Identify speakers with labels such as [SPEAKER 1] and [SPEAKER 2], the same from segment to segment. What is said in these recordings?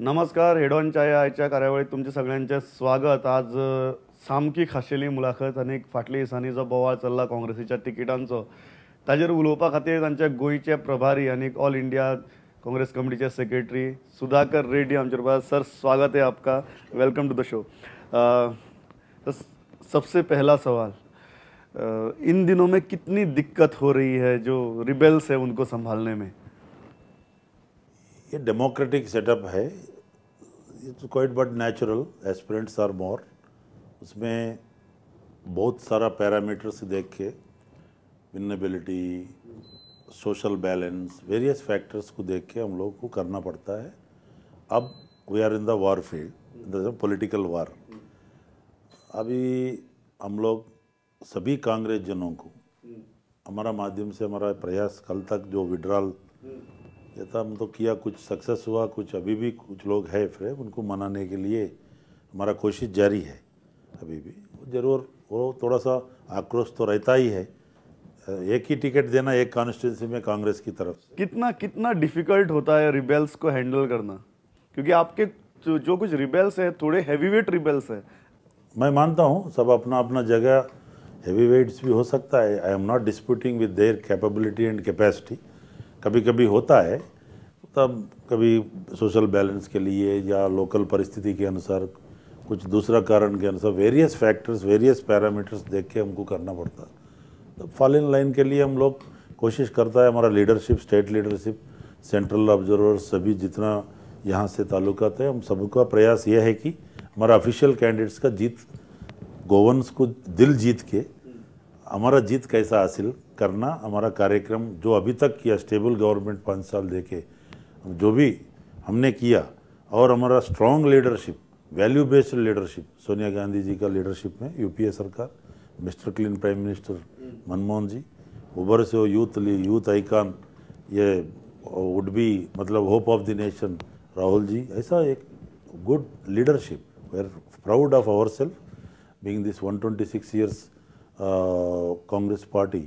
[SPEAKER 1] नमस्कार हेडॉनच्या या आयच्या कार्यावळीत तुमचे सगळ्यांचे स्वागत आज सामकी खाशेली मुलाखत आनी फाटल्या दिसांनी जो बोवाळ चल्ला काँग्रेसीच्या तिकिटांचो ताजेर उलोवपा खातीर तांचे गोंयचे प्रभारी आनी ऑल इंडिया काँग्रेस कमिटीचे सेक्रेटरी सुधाकर रेड्डी आमचे बरोबर सर स्वागत आहे आपका वेलकम टू द शो सबसे पहला सवाल इन दिनों में कितनी दिक्कत हो रही है जो रिबेल्स है उनको संभालने में
[SPEAKER 2] ये डेमोक्रेटिक सेटअप है it's quite but natural aspirants are more उसमें बहुत सारा पैरामीटर्स देख के winnability social balance various factors को देख के हम लोग को करना पड़ता है अब we are in the war field political war अभी हम लोग सभी कांग्रेस जनों को हमारा माध्यम से हमारा प्रयास कल तक जो विड्रॉल कहता हम तो किया कुछ सक्सेस हुआ कुछ अभी भी कुछ लोग है फ्रे उनको मनाने के लिए हमारा कोशिश जारी है अभी भी ज़रूर वो थोड़ा सा आक्रोश तो रहता ही है
[SPEAKER 1] एक ही टिकट देना एक कॉन्स्टिट्यूंसी में कांग्रेस की तरफ से कितना कितना डिफिकल्ट होता है रिबेल्स को हैंडल करना क्योंकि आपके जो, जो कुछ रिबेल्स हैं थोड़े हैवीवेट रिबेल्स हैं
[SPEAKER 2] मैं मानता हूँ सब अपना अपना जगह हैवीवेट्स भी हो सकता है I am not disputing with their capability and capacity कभी कभी होता है तब कभी सोशल बैलेंस के लिए या लोकल परिस्थिति के अनुसार कुछ दूसरा कारण के अनुसार वेरियस फैक्टर्स वेरियस पैरामीटर्स देख के हमको करना पड़ता तो फॉल इन लाइन के लिए हम लोग कोशिश करता है हमारा leadership state leadership central observer सभी जितना यहाँ से ताल्लुकात है हम सबका प्रयास यह है कि हमारा ऑफिशियल कैंडिडेट्स का जीत गोवंस को दिल जीत के हमारा जीत कैसा हासिल करना हमारा कार्यक्रम जो अभी तक किया स्टेबल गवर्नमेंट पाँच साल के जो भी हमने किया और हमारा strong leadership value based leadership Sonia Gandhi ji का लीडरशिप में यूपीए सरकार mister clean prime minister Manmohan ji उबर से यूथ यूथ आइकान ये वुड बी मतलब hope of the nation Rahul ji ऐसा एक good leadership we are proud of our self being this one twenty six years Congress party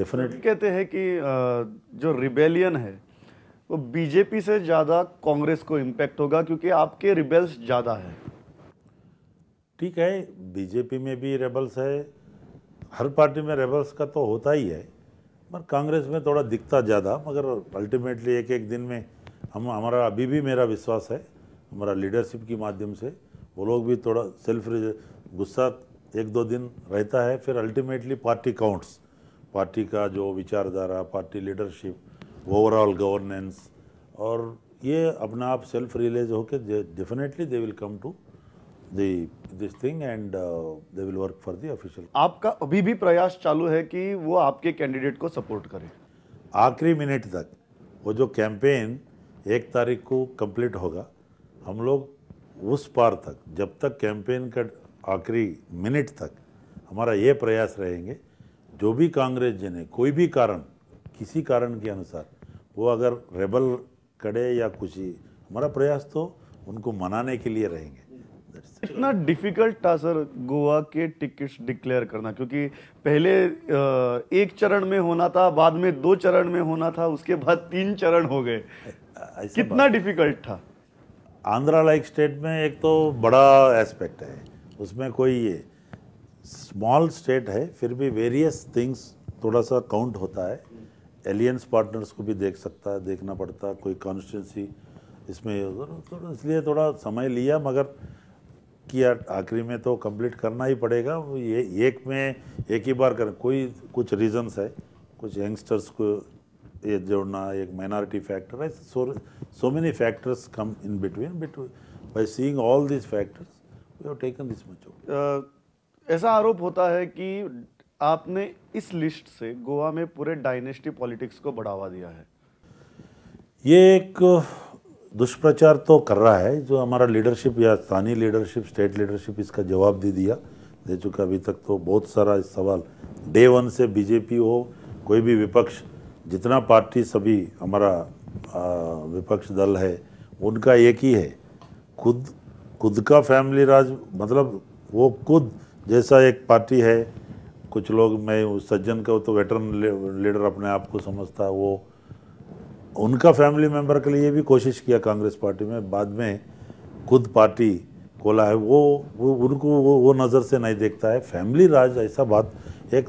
[SPEAKER 2] definitely
[SPEAKER 1] कहते हैं कि जो रिबेलियन है वो बीजेपी से ज़्यादा कांग्रेस को इम्पैक्ट होगा क्योंकि आपके रिबेल्स ज़्यादा है
[SPEAKER 2] ठीक है बीजेपी में भी रेबल्स है हर पार्टी में रेबल्स का तो होता ही है पर कांग्रेस में थोड़ा दिखता ज़्यादा मगर अल्टीमेटली एक एक दिन में हम हमारा अभी भी मेरा विश्वास है हमारा लीडरशिप के माध्यम से वो लोग भी थोड़ा सेल्फ गुस्सा एक दो दिन रहता है फिर अल्टीमेटली पार्टी काउंट्स पार्टी का जो विचारधारा पार्टी लीडरशिप ओवरऑल गवर्नेंस और ये अपना आप सेल्फ रियलाइज होकर definitely they will come to this thing and they will work for the official
[SPEAKER 1] आपका अभी भी प्रयास चालू है कि वो आपके कैंडिडेट को सपोर्ट करें
[SPEAKER 2] आखिरी मिनट तक वो जो कैंपेन एक तारीख को कंप्लीट होगा हम लोग उस पार तक जब तक कैंपेन का आखिरी मिनट तक हमारा ये प्रयास रहेंगे जो भी कांग्रेस जन है कोई भी कारण किसी कारण के अनुसार वो अगर रेबल कड़े या
[SPEAKER 1] कुछ ही हमारा प्रयास तो उनको मनाने के लिए रहेंगे इतना डिफिकल्ट था सर गोवा के टिकट्स डिक्लेयर करना क्योंकि पहले एक चरण में होना था बाद में दो चरण में होना था उसके बाद तीन चरण हो गए कितना डिफिकल्ट था आंध्रा लाइक स्टेट में एक तो
[SPEAKER 2] बड़ा एस्पेक्ट है उसमें कोई ये स्मॉल स्टेट है फिर भी वेरियस थिंग्स थोड़ा सा काउंट होता है एलियंस पार्टनर्स को भी देख सकता है देखना पड़ता है कोई कॉन्स्टिट्यूंसी इसमें तो इसलिए थोड़ा समय लिया मगर किया आखिरी में तो कंप्लीट करना ही पड़ेगा ये एक में एक ही बार कर कोई कुछ रीजंस है कुछ यंगस्टर्स को ये जोड़ना एक माइनॉरिटी फैक्टर है so so many factors come in between between by seeing all this factors we have taken this
[SPEAKER 1] much ऐसा आरोप होता है कि आपने इस लिस्ट से गोवा में पूरे डायनेस्टी पॉलिटिक्स को बढ़ावा दिया है
[SPEAKER 2] ये एक दुष्प्रचार तो कर रहा है जो हमारा लीडरशिप या स्थानीय लीडरशिप स्टेट लीडरशिप इसका जवाब दे दिया दे चुका अभी तक तो बहुत सारा सवाल डे वन से बीजेपी हो कोई भी विपक्ष जितना पार्टी सभी हमारा विपक्ष दल है उनका एक ही है खुद खुद का फैमिली राज मतलब वो खुद जैसा एक पार्टी है कुछ लोग मैं उस सज्जन का तो वेटरन लीडर अपने आप को समझता वो उनका फैमिली मेंबर के लिए भी कोशिश किया कांग्रेस पार्टी में बाद में खुद पार्टी खोला है वो वो उनको वो वो नज़र से नहीं देखता है फैमिली राज ऐसा बात एक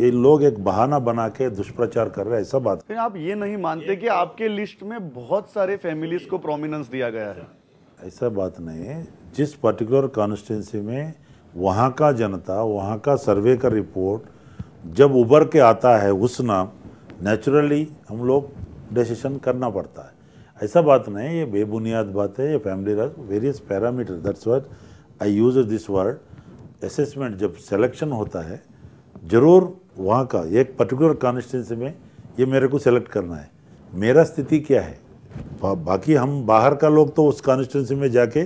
[SPEAKER 2] ये लोग एक बहाना बना के दुष्प्रचार कर रहे हैं ऐसा बात
[SPEAKER 1] फिर आप ये नहीं मानते कि आपके लिस्ट में बहुत सारे फैमिलीज को प्रोमिनेंस दिया गया है
[SPEAKER 2] ऐसा बात नहीं है जिस पर्टिकुलर कॉन्स्टिट्यूंसी में वहाँ का जनता वहाँ का सर्वे का रिपोर्ट जब उभर के आता है उस नाम नेचुरली हम लोग डिसीशन करना पड़ता है ऐसा बात नहीं ये बेबुनियाद बात है ये फैमिली राज various parameter that's word I use this word assessment जब सेलेक्शन होता है ज़रूर वहाँ का एक पर्टिकुलर कॉन्स्टिटेंसी में ये मेरे को सेलेक्ट करना है मेरा स्थिति क्या है बा, बाकी हम बाहर का लोग तो उस कॉन्स्टिटेंसी में जाके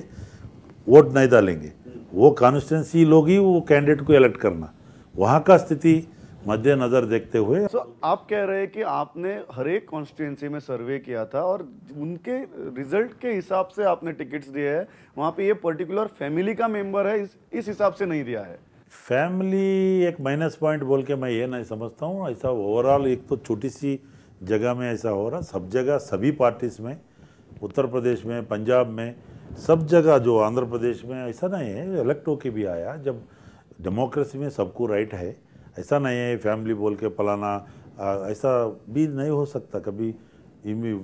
[SPEAKER 2] वोट नहीं डालेंगे वो कॉन्स्टिटेंसी लोग ही वो कैंडिडेट को इलेक्ट करना वहाँ का स्थिति मद्देनज़र देखते हुए
[SPEAKER 1] so, आप कह रहे हैं कि आपने हर एक कॉन्स्टिट्यूंसी में सर्वे किया था और उनके रिजल्ट के हिसाब से आपने टिकट्स दिए हैं वहाँ पे ये पर्टिकुलर फैमिली का मेंबर है इस इस हिसाब से नहीं दिया है
[SPEAKER 2] फैमिली एक माइनस पॉइंट बोल के मैं ये नहीं समझता हूँ ऐसा ओवरऑल एक तो छोटी सी जगह में ऐसा हो रहा सब जगह सभी पार्टीज़ में उत्तर प्रदेश में पंजाब में सब जगह जो आंध्र प्रदेश में ऐसा नहीं है इलेक्ट होके भी आया जब डेमोक्रेसी में सबको राइट है ऐसा नहीं है फैमिली बोल के पलाना ऐसा भी नहीं हो सकता कभी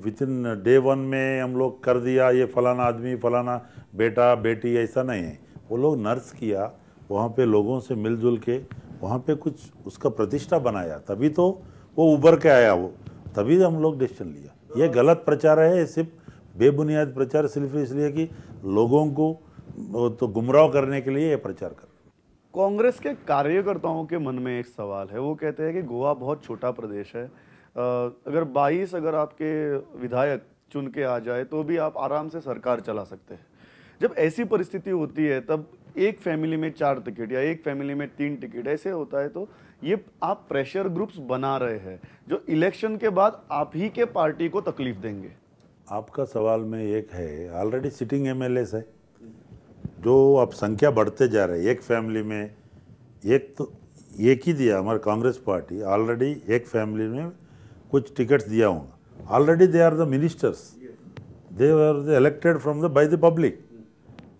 [SPEAKER 2] विद इन डे वन में हम लोग कर दिया ये फलाना आदमी फलाना बेटा बेटी ऐसा नहीं है वो लोग नर्स किया वहाँ पे लोगों से मिलजुल के वहाँ पे कुछ उसका प्रतिष्ठा बनाया तभी तो वो उभर के आया वो तभी हम लोग डिसीजन लिया ये गलत प्रचार है सिर्फ बेबुनियाद प्रचार सिर्फ इसलिए कि लोगों को तो गुमराह करने के लिए ये
[SPEAKER 1] प्रचार कर कांग्रेस के कार्यकर्ताओं के मन में एक सवाल है वो कहते हैं कि गोवा बहुत छोटा प्रदेश है अगर 22 अगर आपके विधायक चुन के आ जाए तो भी आप आराम से सरकार चला सकते हैं जब ऐसी परिस्थिति होती है तब एक फैमिली में चार टिकट या एक फैमिली में तीन टिकट ऐसे होता है तो ये आप प्रेशर ग्रुप्स बना रहे हैं जो इलेक्शन के बाद आप ही के पार्टी को तकलीफ देंगे आपका सवाल
[SPEAKER 2] में एक है ऑलरेडी सिटिंग एम एल है जो अब संख्या बढ़ते जा रहे एक फैमिली में एक तो एक ही दिया हमारे कांग्रेस पार्टी ऑलरेडी एक फैमिली में कुछ टिकट्स दिया होगा already they are the ministers they are the elected from the by the public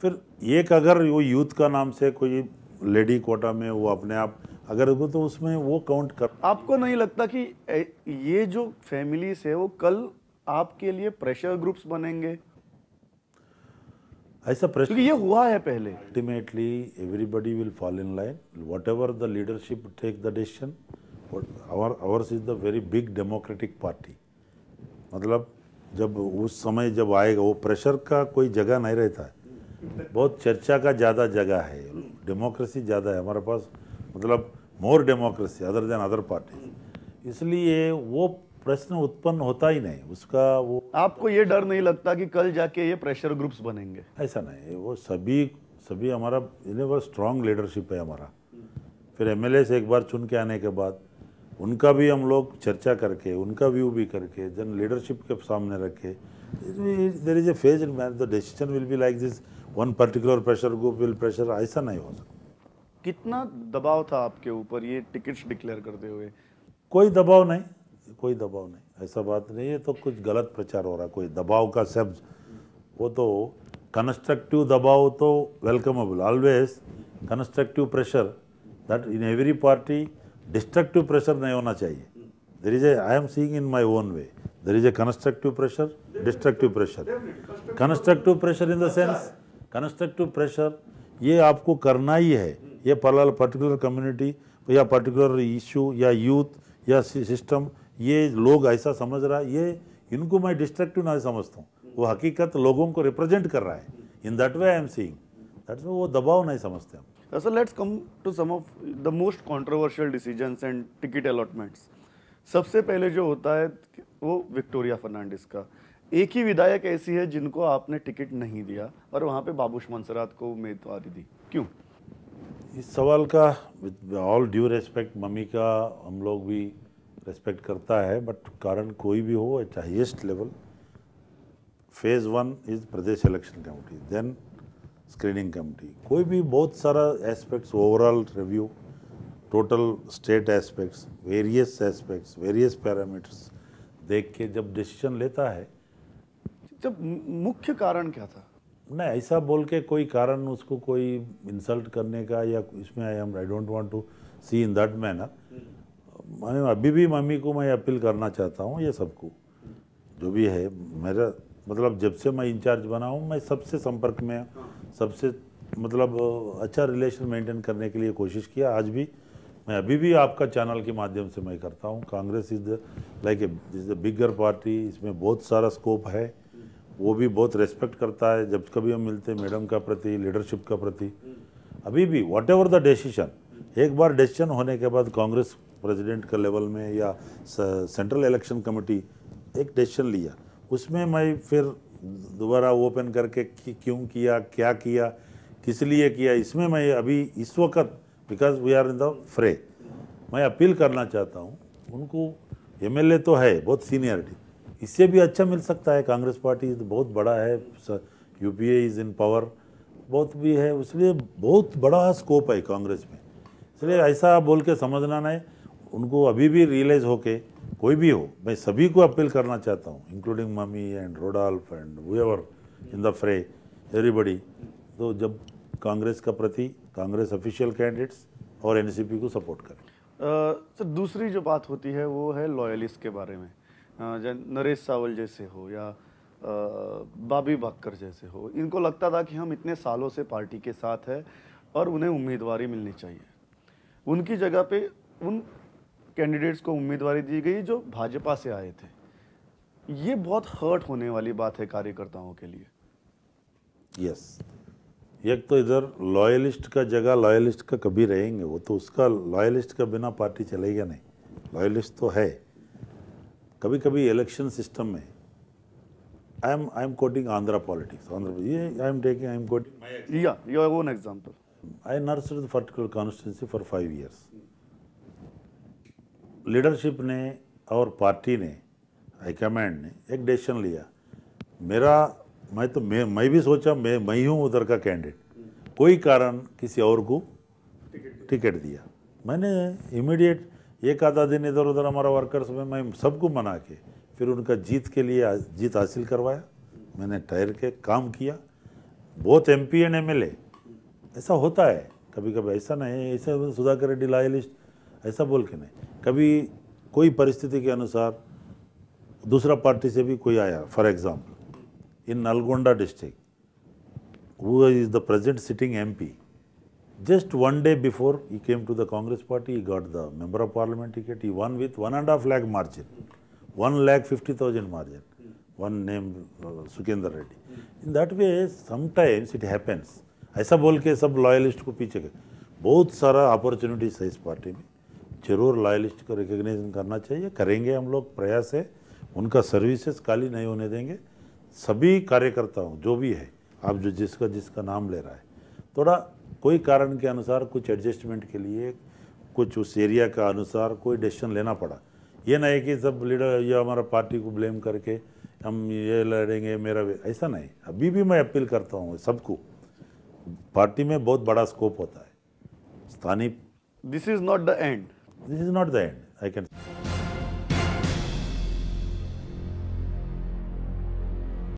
[SPEAKER 2] फिर एक अगर वो यूथ का नाम से
[SPEAKER 1] कोई लेडी कोटा में वो अपने आप अगर वो तो उसमें वो काउंट कर आपको नहीं लगता कि ये जो फैमिलीज है वो कल आपके लिए प्रेशर ग्रुप्स बनेंगे
[SPEAKER 2] ऐसा प्रेशर क्योंकि ये हुआ है पहले ultimately everybody will fall in line whatever the leadership take the decision ours is the very big democratic party मतलब जब उस समय जब आएगा वो प्रेशर का कोई जगह नहीं रहता है बहुत चर्चा का ज़्यादा जगह है डेमोक्रेसी ज़्यादा है हमारे पास मतलब more democracy other than other party इसलिए वो प्रश्न उत्पन्न होता ही नहीं उसका वो आपको ये डर नहीं लगता कि कल जाके ये प्रेशर ग्रुप्स बनेंगे ऐसा नहीं वो सभी सभी हमारा इन्हें बहुत स्ट्रांग लीडरशिप है हमारा फिर एम से एक बार चुन के आने के बाद उनका भी हम लोग चर्चा करके उनका व्यू भी करके जन लीडरशिप के सामने रखे there is a phase in man the decision will be like this one particular pressure group will pressure ऐसा नहीं हो
[SPEAKER 1] सकता कितना दबाव था आपके ऊपर ये टिकट्स डिक्लेयर करते हुए
[SPEAKER 2] कोई दबाव नहीं कोई दबाव नहीं ऐसा बात नहीं है तो कुछ गलत प्रचार हो रहा है कोई दबाव का शब्द वो तो कंस्ट्रक्टिव दबाव तो welcomable always constructive pressure that in every party destructive pressure नहीं होना चाहिए there is a I am seeing in my own way there is a constructive pressure destructive pressure constructive pressure in the sense constructive pressure ये आपको करना ही है ये particular community या पर्टिकुलर इशू या यूथ या सिस्टम ये लोग ऐसा समझ रहा है ये इनको मैं डिस्ट्रक्टिव ना समझता हूँ वो हकीकत लोगों को रिप्रेजेंट कर रहा है in that way I am seeing way वो दबाव नहीं समझते
[SPEAKER 1] हम sir let's come to some of the most controversial decisions and ticket allotments सबसे पहले जो होता है वो विक्टोरिया फर्नांडिस का एक ही विधायक ऐसी है जिनको आपने टिकट नहीं दिया और वहाँ पे बाबूश मंसरात को उम्मीदवारी दी क्यों
[SPEAKER 2] इस सवाल का with all due respect mummy का हम लोग भी रेस्पेक्ट करता है बट कारण कोई भी हो at highest level phase one is Pradesh election committee then screening committee कोई भी बहुत सारा aspects overall review total state aspects various aspects various parameters देख के जब डिसीजन लेता है
[SPEAKER 1] जब मुख्य कारण क्या था
[SPEAKER 2] नहीं ऐसा बोल के कोई कारण उसको कोई इंसल्ट करने का या इसमें I am I don't want to see in that manner मैं अभी भी मम्मी को मैं अपील करना चाहता हूँ ये सबको जो भी है मेरा मतलब जब से मैं इंचार्ज बना हूँ मैं सबसे संपर्क में सबसे मतलब अच्छा रिलेशन मेंटेन करने के लिए कोशिश किया आज भी मैं अभी भी आपका चैनल के माध्यम से मैं करता हूँ Congress is like a is the bigger party इसमें बहुत सारा स्कोप है वो भी बहुत रेस्पेक्ट करता है जब कभी हम मिलते हैं मैडम का प्रति लीडरशिप का प्रति अभी भी वॉट एवर द डिसीशन एक बार डिसीजन होने के बाद कांग्रेस प्रेसिडेंट के लेवल में या सेंट्रल इलेक्शन कमेटी एक डिसीजन लिया उसमें मैं फिर दोबारा ओपन करके कि क्यों किया क्या किया किस लिए किया इसमें मैं अभी इस वक्त because we are in the fray मैं अपील करना चाहता हूँ उनको एमएलए तो है बहुत सीनियरिटी इससे भी अच्छा मिल सकता है कांग्रेस पार्टी तो बहुत बड़ा है U P is in power बहुत भी है इसलिए बहुत बड़ा स्कोप है कांग्रेस में इसलिए ऐसा बोल के समझना नहीं उनको अभी भी रियलाइज़ होके कोई भी हो मैं सभी को अपील करना चाहता हूँ including mummy and Rudolph and whoever in the fray everybody तो जब कांग्रेस का प्रति कांग्रेस ऑफिशियल कैंडिडेट्स और एनसीपी को सपोर्ट
[SPEAKER 1] करें सर दूसरी जो बात होती है वो है लॉयलिस्ट के बारे में नरेश सावल जैसे हो या बाबी बक्कर जैसे हो इनको लगता था कि हम इतने सालों से पार्टी के साथ हैं और उन्हें उम्मीदवारी मिलनी चाहिए उनकी जगह पे उन कैंडिडेट्स को उम्मीदवारी दी गई जो भाजपा से आए थे ये बहुत हर्ट होने वाली बात है कार्यकर्ताओं के लिए
[SPEAKER 2] यस एक तो इधर लॉयलिस्ट का जगह लॉयलिस्ट का कभी रहेंगे वो तो उसका लॉयलिस्ट का बिना पार्टी चलेगा नहीं लॉयलिस्ट तो है कभी कभी इलेक्शन सिस्टम में I am I am quoting Andhra politics Andhra ये I am taking I am quoting या your own example I nursed the particular constituency for five years leadership ने और पार्टी ने हाईकमांड ने एक डिसीशन लिया मेरा मैं तो मैं मैं भी सोचा मैं मैं ही हूँ उधर का कैंडिडेट कोई कारण किसी और को टिकट दिया मैंने इमीडिएट एक आधा दिन इधर उधर हमारा वर्कर्स में मैं सबको मना के फिर उनका जीत के लिए जीत हासिल करवाया मैंने ठहर के काम किया बहुत एम पी एंड एम ऐसा होता है कभी कभी ऐसा नहीं ऐसे सुधाकर रेड्डी लाइलिस्ट ऐसा बोल के नहीं कभी कोई परिस्थिति के अनुसार दूसरा पार्टी से भी कोई आया for example in Nalgonda district वो is the present sitting M P just one day before he came to the Congress party he got the member of parliament ticket he won with one and half lakh margin one lakh fifty thousand margin one name Sukender Reddy in that way sometimes it happens ऐसा बोल के सब loyalist को पीछे बहुत सारा opportunities है इस पार्टी में जरूर लॉयलिस्ट को रिकग्निशन करना चाहिए करेंगे हम लोग प्रयास है उनका सर्विसेज खाली नहीं होने देंगे सभी कार्यकर्ताओं जो भी है आप जो जिसका जिसका नाम ले रहा है थोड़ा कोई कारण के अनुसार कुछ एडजस्टमेंट के लिए कुछ उस एरिया के अनुसार कोई डिसीजन लेना पड़ा ये नहीं कि सब लीडर या हमारा पार्टी को ब्लेम करके हम ये लड़ेंगे मेरा ऐसा नहीं अभी भी मैं अपील करता हूँ सबको पार्टी में बहुत बड़ा स्कोप होता है स्थानीय this is not the end This is not the end, I can